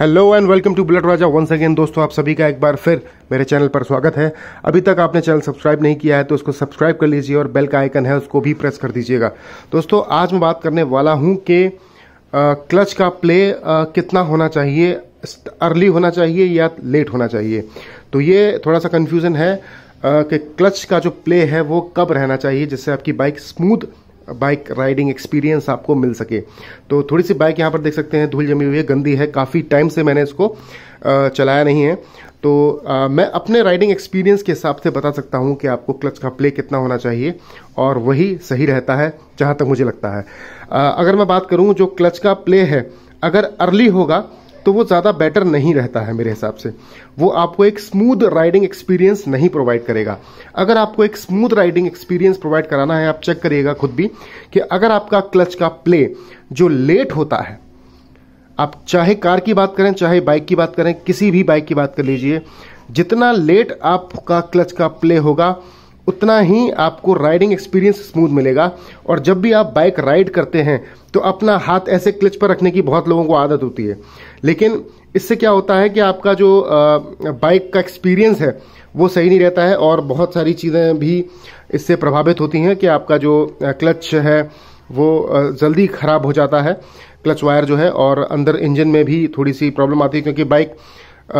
hello and welcome to blood Raja once again दोस्तों आप सभी का एक बार फिर मेरे चैनल पर स्वागत है अभी तक आपने चैनल सब्सक्राइब नहीं किया है तो उसको सब्सक्राइब कर लीजिए और बेल का आइकन है उसको भी प्रेस कर दीजिएगा दोस्तों आज मैं बात करने वाला हूं कि क्लच का प्ले आ, कितना होना चाहिए अर्ली होना चाहिए या लेट होना चाहिए तो ये थोड़ा सा कन्फ्यूज़न है कि क्लच का जो प्ले है वो कब रहना चाहिए जिससे आपकी bike smooth bike riding experience आपको मिल सके तो थोड़ी सी बाइक यहाँ पर देख सकते हैं धूल जमी हुई है गंदी है काफ़ी टाइम से मैंने इसको चलाया नहीं है तो आ, मैं अपने राइडिंग एक्सपीरियंस के हिसाब से बता सकता हूँ कि आपको क्लच का प्ले कितना होना चाहिए और वही सही रहता है जहाँ तक मुझे लगता है आ, अगर मैं बात करूँ जो क्लच का प्ले है अगर अर्ली होगा तो वो ज़्यादा बेटर नहीं रहता है मेरे हिसाब से वो आपको एक स्मूथ राइडिंग एक्सपीरियंस नहीं प्रोवाइड करेगा अगर आपको एक स्मूथ राइडिंग एक्सपीरियंस प्रोवाइड कराना है आप चेक करिएगा खुद भी कि अगर आपका क्लच का प्ले जो लेट होता है आप चाहे कार की बात करें चाहे बाइक की बात करें किसी भी बाइक की बात कर लीजिए जितना लेट आपका क्लच का प्ले होगा उतना ही आपको राइडिंग एक्सपीरियंस स्मूथ मिलेगा और जब भी आप बाइक राइड करते हैं तो अपना हाथ ऐसे क्लच पर रखने की बहुत लोगों को आदत होती है लेकिन इससे क्या होता है कि आपका जो बाइक का एक्सपीरियंस है वो सही नहीं रहता है और बहुत सारी चीज़ें भी इससे प्रभावित होती हैं कि आपका जो क्लच है वो जल्दी ख़राब हो जाता है क्लच वायर जो है और अंदर इंजन में भी थोड़ी सी प्रॉब्लम आती है क्योंकि बाइक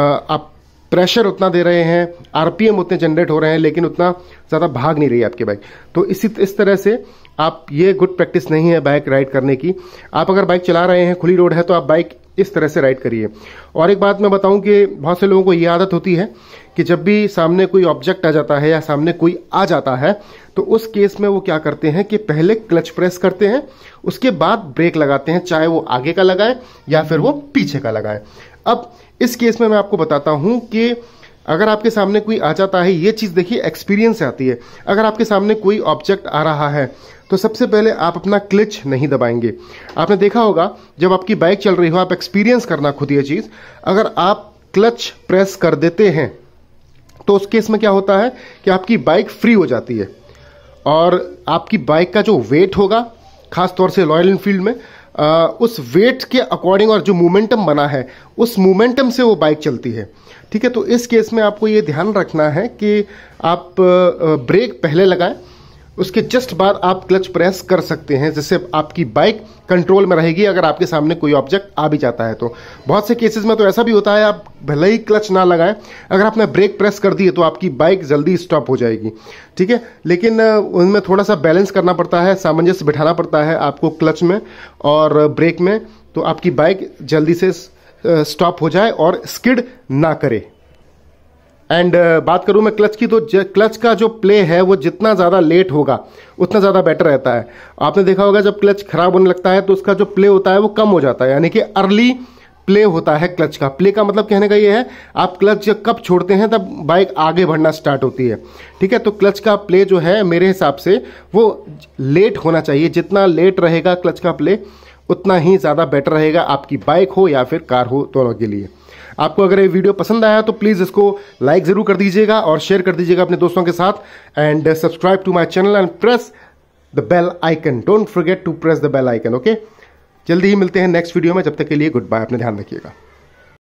आप प्रेशर उतना दे रहे हैं आरपीएम उतने जनरेट हो रहे हैं लेकिन उतना ज़्यादा भाग नहीं रही आपकी बाइक तो इसी इस तरह से आप ये गुड प्रैक्टिस नहीं है बाइक राइड करने की आप अगर बाइक चला रहे हैं खुली रोड है तो आप बाइक इस तरह से राइड करिए और एक बात मैं बताऊं कि बहुत से लोगों को यह आदत होती है कि जब भी सामने कोई ऑब्जेक्ट आ जाता है या सामने कोई आ जाता है तो उस केस में वो क्या करते हैं कि पहले क्लच प्रेस करते हैं उसके बाद ब्रेक लगाते हैं चाहे वो आगे का लगाए या फिर वो पीछे का लगाए अब इस केस में मैं आपको बताता हूं कि अगर आपके सामने कोई आ जाता है ये चीज़ देखिए एक्सपीरियंस आती है अगर आपके सामने कोई ऑब्जेक्ट आ रहा है तो सबसे पहले आप अपना क्लिच नहीं दबाएंगे आपने देखा होगा जब आपकी बाइक चल रही हो आप एक्सपीरियंस करना खुद ये चीज़ अगर आप क्लच प्रेस कर देते हैं तो उस केस में क्या होता है कि आपकी बाइक फ्री हो जाती है और आपकी बाइक का जो वेट होगा खास तौर से रॉयल इनफील्ड में आ, उस वेट के अकॉर्डिंग और जो मोमेंटम बना है उस मोमेंटम से वो बाइक चलती है ठीक है तो इस केस में आपको ये ध्यान रखना है कि आप ब्रेक पहले लगाएं उसके जस्ट बाद आप क्लच प्रेस कर सकते हैं जिससे आपकी बाइक कंट्रोल में रहेगी अगर आपके सामने कोई ऑब्जेक्ट आ भी जाता है तो बहुत से केसेस में तो ऐसा भी होता है आप भले ही क्लच ना लगाएं अगर आपने ब्रेक प्रेस कर दिए तो आपकी बाइक जल्दी स्टॉप हो जाएगी ठीक है लेकिन उनमें थोड़ा सा बैलेंस करना पड़ता है सामंजस्य बिठाना पड़ता है आपको क्लच में और ब्रेक में तो आपकी बाइक जल्दी से स्टॉप हो जाए और स्किड ना करे एंड uh, बात करूं मैं क्लच की तो क्लच का जो प्ले है वो जितना ज़्यादा लेट होगा उतना ज़्यादा बेटर रहता है आपने देखा होगा जब क्लच खराब होने लगता है तो उसका जो प्ले होता है वो कम हो जाता है यानी कि अर्ली प्ले होता है क्लच का प्ले का मतलब कहने का ये है आप क्लच जब कब छोड़ते हैं तब बाइक आगे बढ़ना स्टार्ट होती है ठीक है तो क्लच का प्ले जो है मेरे हिसाब से वो लेट होना चाहिए जितना लेट रहेगा क्लच का प्ले उतना ही ज़्यादा बेटर रहेगा आपकी बाइक हो या फिर कार हो दोनों के लिए आपको अगर ये वीडियो पसंद आया तो प्लीज़ इसको लाइक ज़रूर कर दीजिएगा और शेयर कर दीजिएगा अपने दोस्तों के साथ and subscribe to my channel and press the bell icon don't forget to press the bell icon okay जल्दी ही मिलते हैं नेक्स्ट वीडियो में जब तक के लिए गुड बाय अपने ध्यान रखिएगा